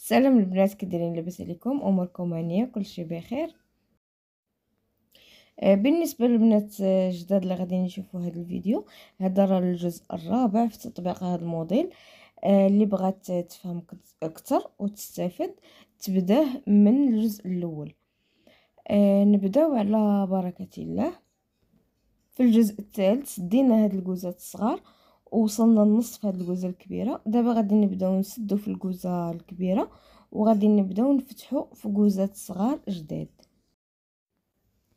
السلام البنات كديرين لاباس عليكم اموركم هانيه كلشي بخير آه، بالنسبه للبنات الجداد آه، اللي غادي نشوفوا هذا الفيديو هذا راه الجزء الرابع في تطبيق هذا الموديل آه، اللي بغات تفهم اكثر وتستافد تبداه من الجزء الاول نبداو على بركه الله في الجزء الثالث دينا هاد الكوزات الصغار وصلنا لنص في هاد الكوزه الكبيره دابا غادي نبداو نسدو في الكوزه الكبيره وغادي نبداو نفتحو في كوزات صغار جداد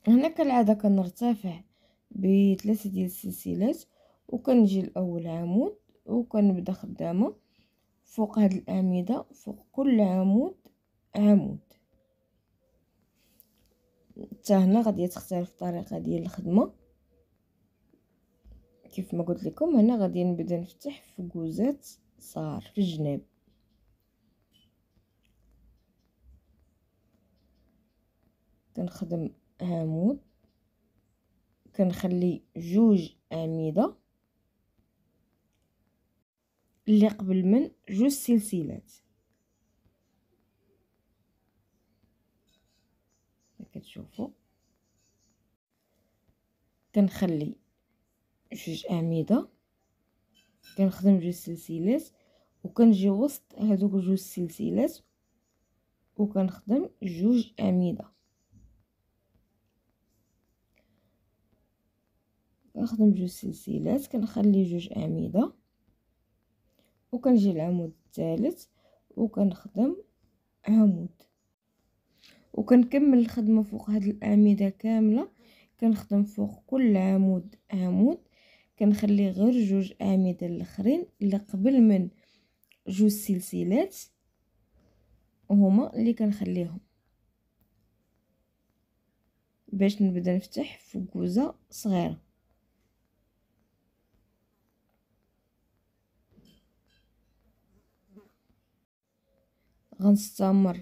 هنا كالعاده كنرتفع بثلاثه ديال السلسلات وكنجي لاول عمود وكنبدا خدامه فوق هاد الاعمده فوق كل عمود عمود حتى هنا غادي تختلف الطريقه ديال الخدمه كيف ما قلت لكم هنا غادي نبدا نفتح في كوزات صغار في الجناب كنخدم عمود كنخلي جوج اعمده اللي قبل من جوج سلسلات كتشوفوا كنخلي جوج اعمده كنخدم جوج سلسلات وكنجي وسط هذوك جوج سلسلات وكنخدم جوج اعمده كنخدم جوج سلسلات كنخلي جوج اعمده وكنجي العمود الثالث وكنخدم عمود وكنكمل الخدمه فوق هاد الاعمده كامله كنخدم فوق كل عمود عمود كنخلي غير جوج اعمده الاخرين اللي قبل من جوج سلسلات وهما اللي كنخليهم باش نبدا نفتح فكوزه صغيره غنستمر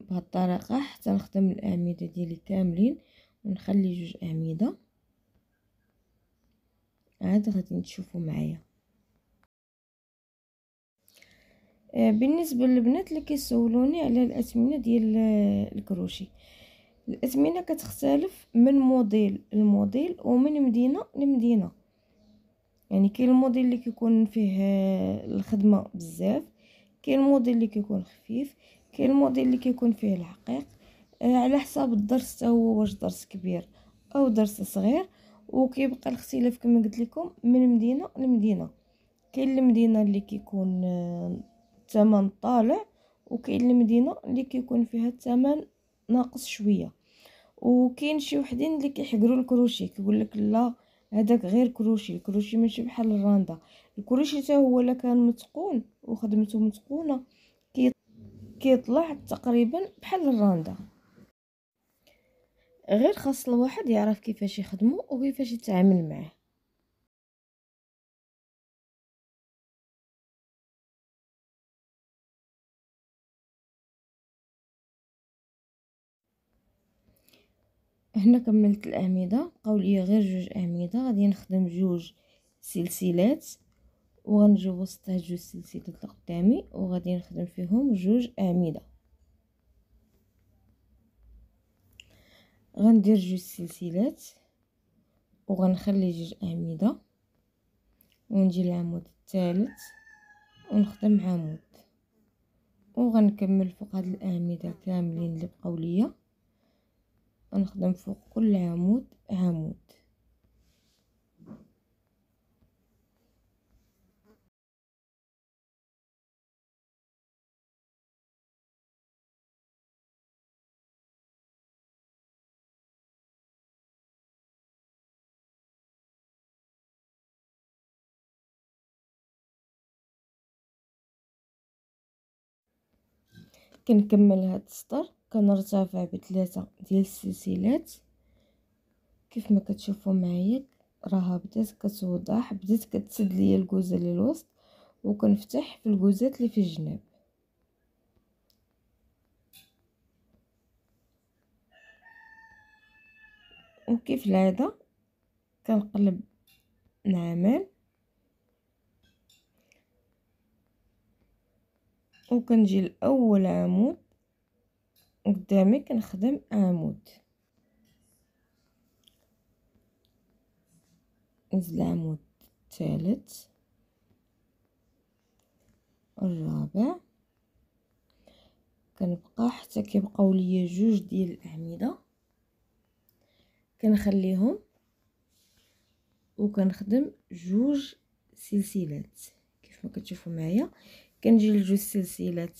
بهالطريقه حتى نخدم الاعمده ديالي كاملين ونخلي جوج اعمده عاد غادي تشوفوا معايا آه، بالنسبه للبنات اللي كيسولوني على الاثمنه ديال الكروشي الاثمنه كتختلف من موديل لموديل ومن مدينه لمدينه يعني كاين الموديل اللي كيكون فيه آه، الخدمه بزاف كاين الموديل اللي كيكون خفيف كاين الموديل اللي كيكون فيه العقيق آه، على حساب تا هو واش درس كبير او درس صغير وكيبقى الاختلاف كما قلت لكم من مدينه لمدينه كاين المدينه اللي كيكون آه، الثمن طالع وكاين المدينه اللي كيكون فيها الثمن ناقص شويه وكاين شي وحدين اللي كيحقروا الكروشي كيقول لك لا هذاك غير كروشي الكروشي ماشي بحال الراندا الكروشي حتى هو الا كان متقون وخدمته متقونه كيطلع تقريبا بحال الراندا غير خاص الواحد يعرف كيفاش يخدمو وكيفاش يتعامل معاه هنا كملت الاعمده بقاو ليا غير جوج اعمده غادي نخدم جوج سلسلات وغنجي وسط هاد جوج سلسلات لقدامي وغادي نخدم فيهم جوج اعمده غندير جوج سلسلات وغنخلي جوج اعمده ونجي للعمود الثالث ونخدم عمود وغنكمل فوق هاد الاعمده كاملين اللي بقاو ليا غنخدم فوق كل عمود عمود كنكمل هاد السطر كنرتفع بثلاثة ديال السلسلات كيف ما كتشوفوا معايا راها بدات كتوضح بدات كتسد ليا الكوزه للوسط وكنفتح في الكوزات اللي في الجناب وكيف العاده كنقلب نعمل وكنجي لأول عمود قدامي كنخدم عمود نزل العمود الثالث الرابع كنبقى حتى كيبقاو ليا جوج ديال الاعمده كنخليهم وكنخدم جوج سلسلات كيف ما كتشوفوا معايا كنجي لجوج سلسلات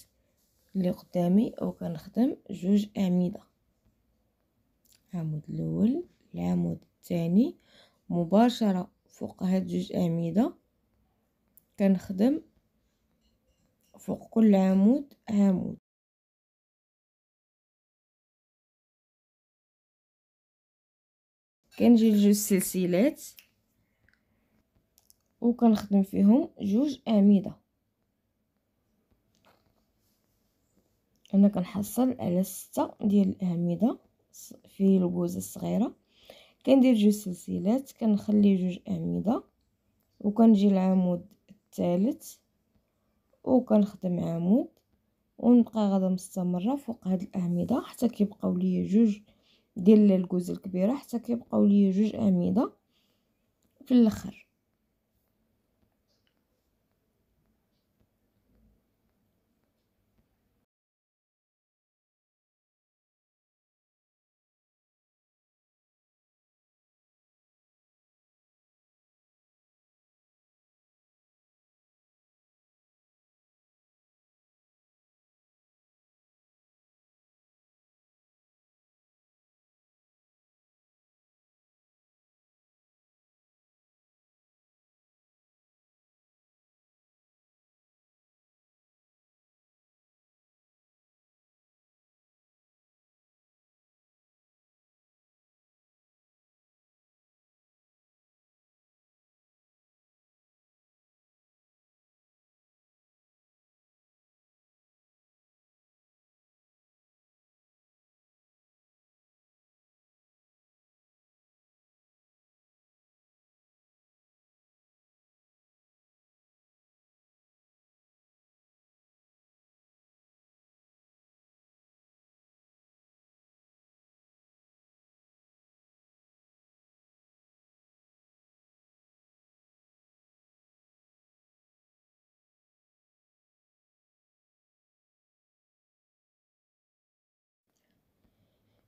اللي قدامي او كنخدم جوج اعمده العمود الاول العمود الثاني مباشره فوق هاد جوج اعمده كنخدم فوق كل عمود عمود كنجي لجوج سلسلات وكنخدم فيهم جوج اعمده انا كنحصل على ستة ديال الاعمده في الكوزه الصغيره كندير جوج سلسلات كنخلي جوج اعمده وكنجي العمود الثالث وكنخدم عمود ونبقى غادا مستمره فوق هاد الاعمده حتى كيبقاو ليا جوج ديال الكوزه الكبيره حتى كيبقاو ليا جوج اعمده في الاخر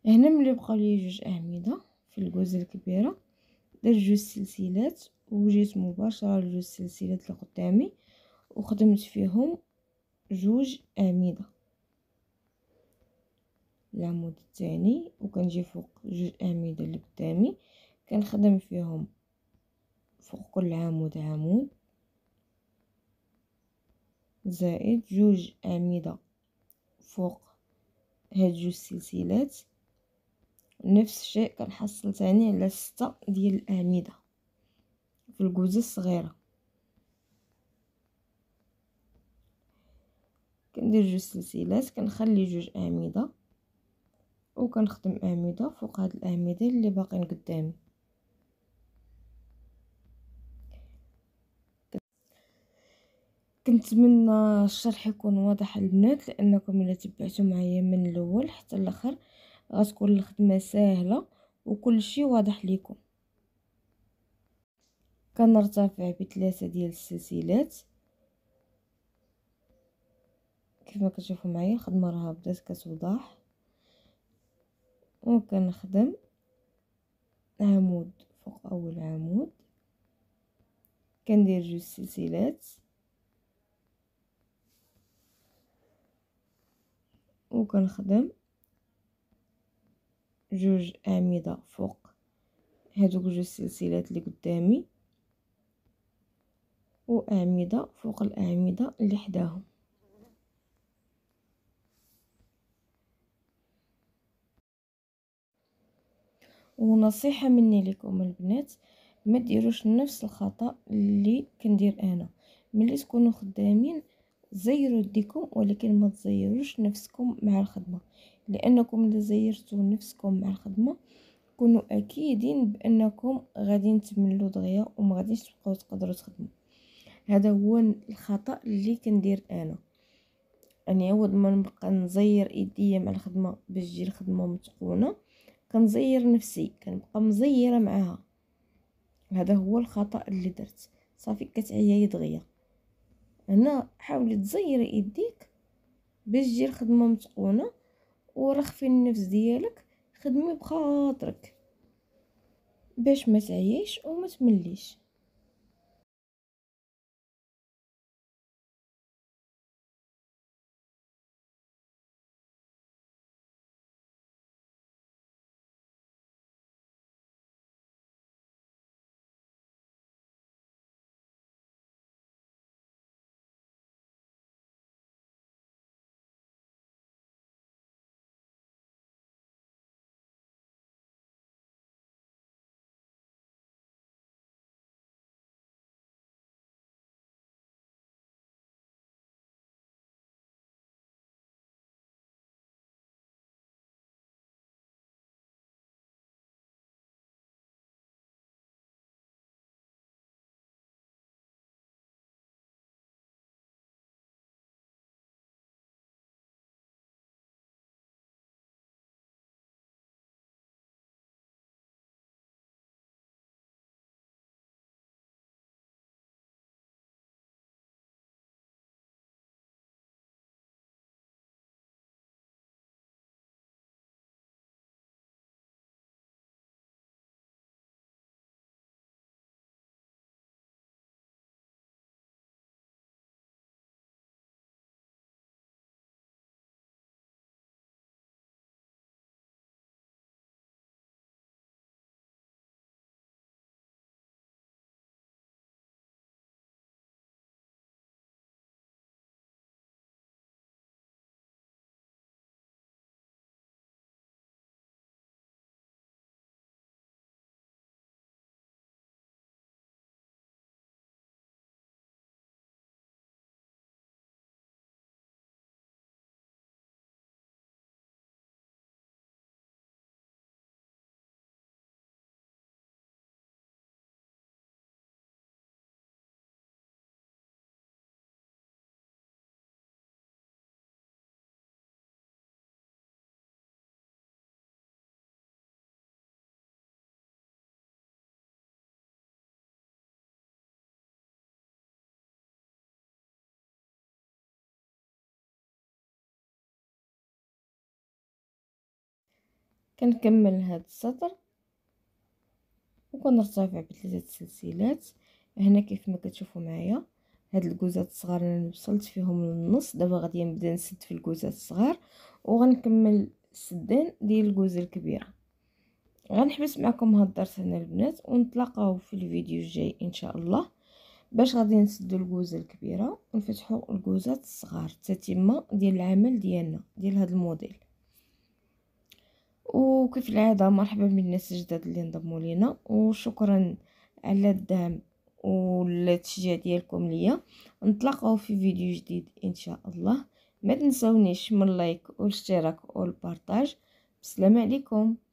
هنا ملي بقاو لي جوج اعمده في الكوزه الكبيره درت جوج سلسلات وجيت مباشره لجوج سلسلات اللي قدامي وخدمت فيهم جوج اعمده العمود الثاني وكنجي فوق جوج اعمده اللي قدامي كنخدم فيهم فوق كل عمود عمود زائد جوج اعمده فوق هاد جوج سلسلات نفس الشيء كنحصل تاني على ستة ديال الأعمدة في الكوزة الصغيرة كندير جوج سلسلات كنخلي جوج أعمدة وكنخدم أعمدة فوق هاد الأعمدة اللي باقين قدامي كنتمنى الشرح يكون واضح البنات لانكم الا تبعتوا معايا من الاول حتى الاخر غتكون الخدمه ساهله وكل شيء واضح لكم كنرتفع بثلاثه ديال السلسلات كيف ما كتشوفوا معايا الخدمه راها بدات كتوضح وكنخدم عمود فوق اول عمود كندير جوج سلسلات وكنخدم جوج أعمدة فوق هادوك جوج سلسلات اللي قدامي وأعمدة فوق الأعمدة اللي حداهم ونصيحة مني لكم البنات ما ديروش نفس الخطأ اللي كندير أنا ملي تكونوا خدامين زيروا يديكم ولكن ما تزيروش نفسكم مع الخدمة لأنكم اللي زيرتوا نفسكم مع الخدمة كونوا أكيدين بأنكم غادي تملوا دغيا وما غاديش تبقاو تقدروا تخدموا هذا هو الخطأ اللي كندير أنا أني عوض ما نبقى نزير إيديا مع الخدمة باش تجي الخدمة متقونة كنزير نفسي كنبقى مزيرة معاها هذا هو الخطأ اللي درت صافي كتعيا دغيا هنا حاولي تزيري يديك باش تجي الخدمه متقونه ورخفي النفس ديالك خدمي بخاطرك باش ما تعييش وما تمليش كنكمل هاد السطر وكنرتفع بثلاثه سلسلات هنا كيف ما كتشوفوا معايا هاد الكوزات الصغار انا وصلت فيهم للنص دابا غادي نبدا نسد في الكوزات الصغار وغنكمل السدان ديال الكوزه الكبيره غنحبس معكم هاد الدرس هنا البنات ونتلاقاو في الفيديو الجاي ان شاء الله باش غادي نسدو الكوزه الكبيره ونفتحو الكوزات الصغار تتمه ديال العمل ديالنا ديال هاد الموديل وكيف العادة مرحبا بالناس الجداد اللي انضموا لينا وشكرا على الدعم والتشجيع ديالكم ليا نتلاقاو في فيديو جديد ان شاء الله ما تنسونيش من اللايك والاشتراك والبارطاج بسلام عليكم